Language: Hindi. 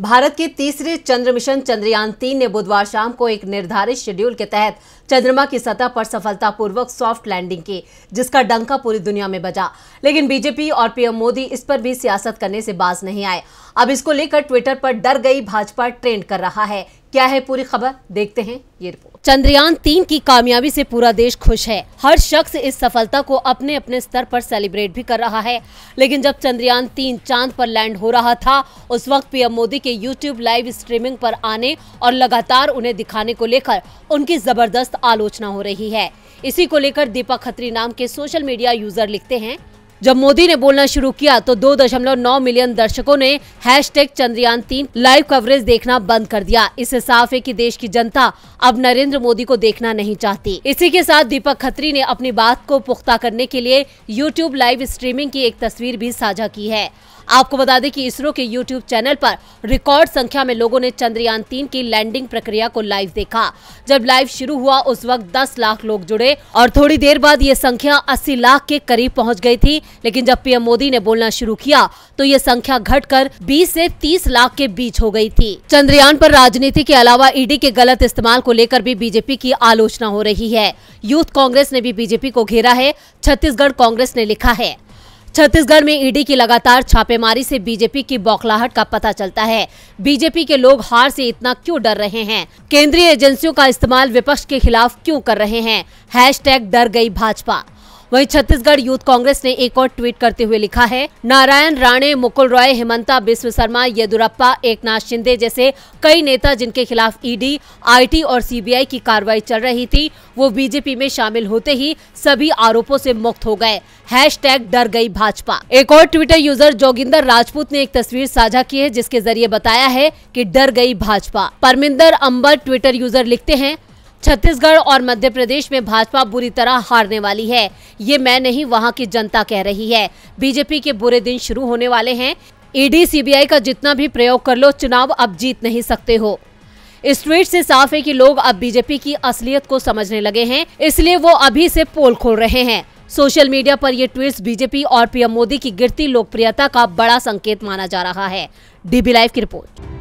भारत के तीसरे चंद्र मिशन चंद्रयान तीन ने बुधवार शाम को एक निर्धारित शेड्यूल के तहत चंद्रमा की सतह पर सफलतापूर्वक सॉफ्ट लैंडिंग की जिसका डंका पूरी दुनिया में बजा लेकिन बीजेपी और पीएम मोदी इस पर भी सियासत करने से बाज नहीं आए अब इसको लेकर ट्विटर पर डर गई भाजपा ट्रेंड कर रहा है क्या है पूरी खबर देखते हैं ये रिपोर्ट चंद्रयान तीन की कामयाबी से पूरा देश खुश है हर शख्स इस सफलता को अपने अपने स्तर पर सेलिब्रेट भी कर रहा है लेकिन जब चंद्रयान तीन चांद पर लैंड हो रहा था उस वक्त पीएम मोदी के यूट्यूब लाइव स्ट्रीमिंग पर आने और लगातार उन्हें दिखाने को लेकर उनकी जबरदस्त आलोचना हो रही है इसी को लेकर दीपक खत्री नाम के सोशल मीडिया यूजर लिखते हैं जब मोदी ने बोलना शुरू किया तो 2.9 मिलियन दर्शकों ने हैश टैग चंद्रयान तीन लाइव कवरेज देखना बंद कर दिया इससे साफ है कि देश की जनता अब नरेंद्र मोदी को देखना नहीं चाहती इसी के साथ दीपक खत्री ने अपनी बात को पुख्ता करने के लिए यूट्यूब लाइव स्ट्रीमिंग की एक तस्वीर भी साझा की है आपको बता दें कि इसरो के यूट्यूब चैनल पर रिकॉर्ड संख्या में लोगों ने चंद्रयान तीन की लैंडिंग प्रक्रिया को लाइव देखा जब लाइव शुरू हुआ उस वक्त दस लाख लोग जुड़े और थोड़ी देर बाद ये संख्या अस्सी लाख के करीब पहुँच गई थी लेकिन जब पीएम मोदी ने बोलना शुरू किया तो ये संख्या घट कर बीस ऐसी तीस लाख के बीच हो गयी थी चंद्रयान आरोप राजनीति के अलावा ईडी के गलत इस्तेमाल को लेकर भी बीजेपी की आलोचना हो रही है यूथ कांग्रेस ने भी बीजेपी को घेरा है छत्तीसगढ़ कांग्रेस ने लिखा है छत्तीसगढ़ में ईडी की लगातार छापेमारी से बीजेपी की बौखलाहट का पता चलता है बीजेपी के लोग हार से इतना क्यों डर रहे हैं केंद्रीय एजेंसियों का इस्तेमाल विपक्ष के खिलाफ क्यों कर रहे हैं हैश डर गई भाजपा वहीं छत्तीसगढ़ यूथ कांग्रेस ने एक और ट्वीट करते हुए लिखा है नारायण राणे मुकुल रॉय हेमंता विश्व शर्मा येदुरप्पा एक शिंदे जैसे कई नेता जिनके खिलाफ ईडी आईटी और सीबीआई की कार्रवाई चल रही थी वो बीजेपी में शामिल होते ही सभी आरोपों से मुक्त हो गए हैश डर गई भाजपा एक और ट्विटर यूजर जोगिंदर राजपूत ने एक तस्वीर साझा की है जिसके जरिए बताया है की डर गई भाजपा परमिंदर अंबर ट्विटर यूजर लिखते हैं छत्तीसगढ़ और मध्य प्रदेश में भाजपा बुरी तरह हारने वाली है ये मैं नहीं वहाँ की जनता कह रही है बीजेपी के बुरे दिन शुरू होने वाले हैं ईडी सीबीआई का जितना भी प्रयोग कर लो चुनाव अब जीत नहीं सकते हो इस ट्वीट से साफ है कि लोग अब बीजेपी की असलियत को समझने लगे हैं इसलिए वो अभी से पोल खोल रहे हैं सोशल मीडिया पर ये ट्वीट बीजेपी और पीएम मोदी की गिरती लोकप्रियता का बड़ा संकेत माना जा रहा है डीबी लाइव की रिपोर्ट